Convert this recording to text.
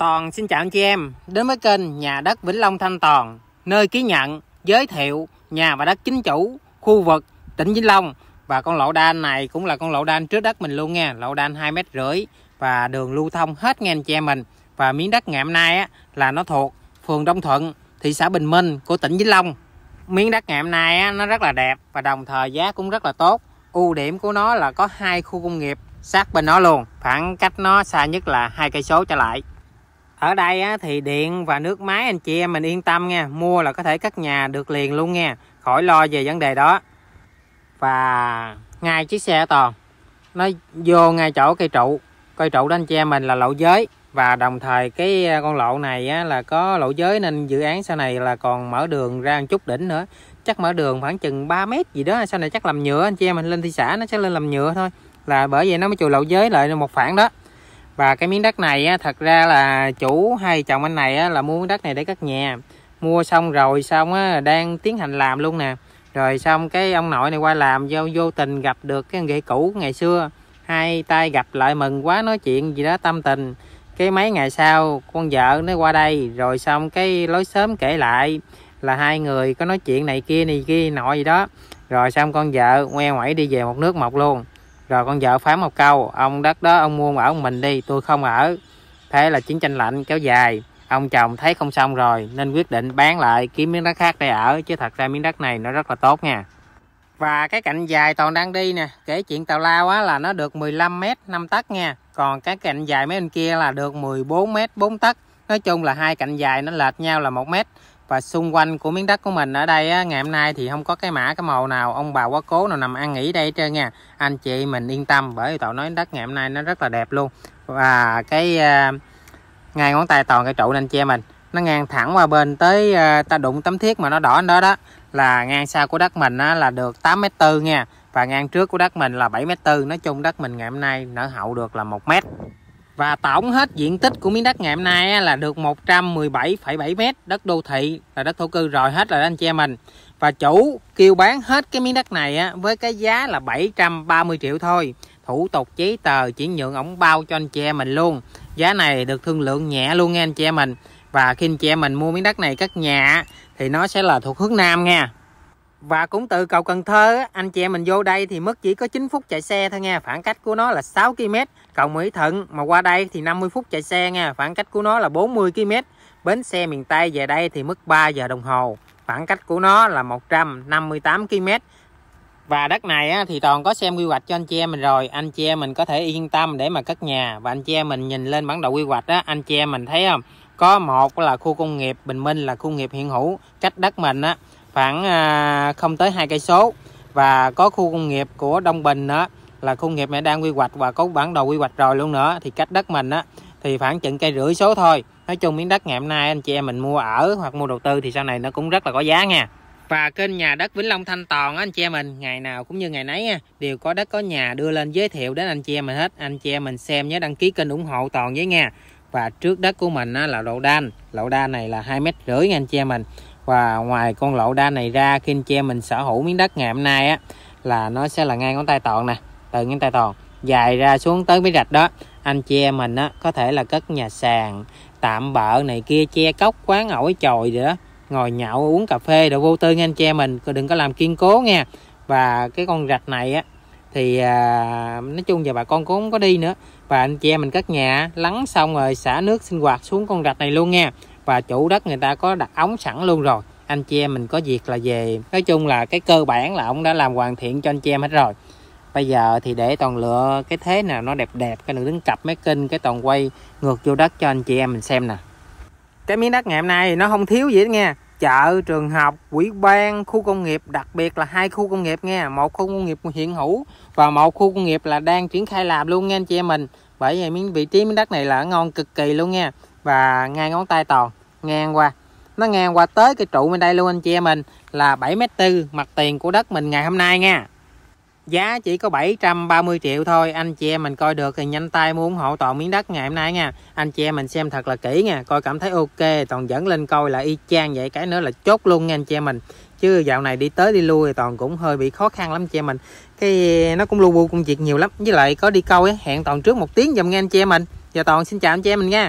Toàn xin chào anh chị em đến với kênh Nhà đất Vĩnh Long Thanh Toàn, nơi ký nhận, giới thiệu nhà và đất chính chủ, khu vực tỉnh Vĩnh Long và con lộ đan này cũng là con lộ đan trước đất mình luôn nha, lộ đan 2 mét rưỡi và đường lưu thông hết nghe anh chị em mình. Và miếng đất ngày hôm nay á, là nó thuộc phường Đông Thuận, thị xã Bình Minh của tỉnh Vĩnh Long. Miếng đất ngày hôm nay á, nó rất là đẹp và đồng thời giá cũng rất là tốt. Ưu điểm của nó là có hai khu công nghiệp sát bên nó luôn, khoảng cách nó xa nhất là hai cây số trở lại ở đây á, thì điện và nước máy anh chị em mình yên tâm nha mua là có thể cất nhà được liền luôn nha khỏi lo về vấn đề đó và ngay chiếc xe toàn nó vô ngay chỗ cây trụ cây trụ đó anh chị em mình là lộ giới và đồng thời cái à, con lộ này á, là có lộ giới nên dự án sau này là còn mở đường ra một chút đỉnh nữa chắc mở đường khoảng chừng 3 mét gì đó sau này chắc làm nhựa anh chị em mình lên thị xã nó sẽ lên làm nhựa thôi là bởi vậy nó mới chùi lộ giới lại một phản đó và cái miếng đất này á, thật ra là chủ hai chồng anh này á, là mua đất này để cất nhà mua xong rồi xong á, đang tiến hành làm luôn nè rồi xong cái ông nội này qua làm vô vô tình gặp được cái ghệ cũ ngày xưa hai tay gặp lại mừng quá nói chuyện gì đó tâm tình cái mấy ngày sau con vợ nó qua đây rồi xong cái lối sớm kể lại là hai người có nói chuyện này kia này kia nội gì đó rồi xong con vợ ngoe ngoảy đi về một nước mọc luôn rồi con vợ phán một câu ông đất đó ông mua ở mình đi tôi không ở thế là chiến tranh lạnh kéo dài ông chồng thấy không xong rồi nên quyết định bán lại kiếm miếng đất khác để ở chứ thật ra miếng đất này nó rất là tốt nha và cái cạnh dài toàn đang đi nè kể chuyện tàu lao á là nó được 15 m 5 tấc nha còn cái cạnh dài mấy bên kia là được 14 m 4 tấc nói chung là hai cạnh dài nó lệch nhau là một mét và xung quanh của miếng đất của mình ở đây á, ngày hôm nay thì không có cái mã cái màu nào ông bà quá cố nào nằm ăn nghỉ đây hết trơn nha anh chị mình yên tâm bởi vì tàu nói đất ngày hôm nay nó rất là đẹp luôn và cái uh, ngay ngón tay toàn cái trụ nên che mình nó ngang thẳng qua bên tới uh, ta đụng tấm thiết mà nó đỏ đó đó là ngang xa của đất mình á, là được 8m4 nha và ngang trước của đất mình là 7m4 nói chung đất mình ngày hôm nay nở hậu được là một mét và tổng hết diện tích của miếng đất ngày hôm nay là được 117,7 m đất đô thị là đất thổ cư rồi hết rồi anh chị em mình và chủ kêu bán hết cái miếng đất này với cái giá là 730 triệu thôi thủ tục giấy tờ chuyển nhượng ổng bao cho anh chị em mình luôn giá này được thương lượng nhẹ luôn nha anh chị em mình và khi anh chị em mình mua miếng đất này cất nhà thì nó sẽ là thuộc hướng nam nha và cũng từ cầu Cần Thơ, anh chị em mình vô đây thì mất chỉ có 9 phút chạy xe thôi nha, khoảng cách của nó là 6 km. Cầu Mỹ Thuận mà qua đây thì 50 phút chạy xe nha, khoảng cách của nó là 40 km. Bến xe miền Tây về đây thì mất 3 giờ đồng hồ, khoảng cách của nó là 158 km. Và đất này thì toàn có xem quy hoạch cho anh chị em mình rồi Anh chị em mình có thể yên tâm để mà cất nhà Và anh chị em mình nhìn lên bản đồ quy hoạch á Anh chị em mình thấy không Có một là khu công nghiệp Bình Minh là khu nghiệp hiện hữu Cách đất mình á khoảng à, không tới hai cây số và có khu công nghiệp của Đông Bình đó là khu công nghiệp mẹ đang quy hoạch và có bản đồ quy hoạch rồi luôn nữa thì cách đất mình á thì khoảng chừng cây rưỡi số thôi nói chung miếng đất ngày hôm nay anh chị em mình mua ở hoặc mua đầu tư thì sau này nó cũng rất là có giá nha và kênh nhà đất Vĩnh Long Thanh Toàn anh chị em mình ngày nào cũng như ngày nấy nha đều có đất có nhà đưa lên giới thiệu đến anh chị em mình hết anh chị em mình xem nhớ đăng ký kênh ủng hộ Toàn với nha và trước đất của mình á, là lậu đan lậu đan này là hai mét rưỡi nha anh chị em mình và ngoài con lộ đa này ra khi anh chị em mình sở hữu miếng đất ngày hôm nay á là nó sẽ là ngang ngón tay toàn nè từ ngón tay toàn dài ra xuống tới mấy rạch đó anh chị em mình á có thể là cất nhà sàn tạm bợ này kia che cốc quán ổi chòi gì đó ngồi nhậu uống cà phê đồ vô tư nha anh chị em mình đừng có làm kiên cố nha và cái con rạch này á thì à, nói chung giờ bà con cũng không có đi nữa và anh chị em mình cất nhà lắng xong rồi xả nước sinh hoạt xuống con rạch này luôn nha và chủ đất người ta có đặt ống sẵn luôn rồi anh chị em mình có việc là về nói chung là cái cơ bản là ông đã làm hoàn thiện cho anh chị em hết rồi bây giờ thì để toàn lựa cái thế nào nó đẹp đẹp cái nữ đứng cặp mấy kinh cái toàn quay ngược vô đất cho anh chị em mình xem nè cái miếng đất ngày hôm nay nó không thiếu gì hết nghe chợ trường học quỹ ban khu công nghiệp đặc biệt là hai khu công nghiệp nghe một khu công nghiệp hiện hữu và một khu công nghiệp là đang triển khai làm luôn nghe anh chị em mình bởi vì miếng vị trí miếng đất này là ngon cực kỳ luôn nha và ngay ngón tay toàn ngang qua nó ngang qua tới cái trụ bên đây luôn anh chị em mình là 7m4 mặt tiền của đất mình ngày hôm nay nha giá chỉ có 730 triệu thôi anh chị em mình coi được thì nhanh tay mua ủng hộ toàn miếng đất ngày hôm nay nha anh chị em mình xem thật là kỹ nha coi cảm thấy ok toàn dẫn lên coi là y chang vậy cái nữa là chốt luôn nha anh chị em mình chứ dạo này đi tới đi lui thì toàn cũng hơi bị khó khăn lắm anh chị em mình cái nó cũng lu bu công việc nhiều lắm với lại có đi câu ấy hẹn toàn trước một tiếng dùm nghe anh chị em mình giờ toàn xin chào anh chị em mình nha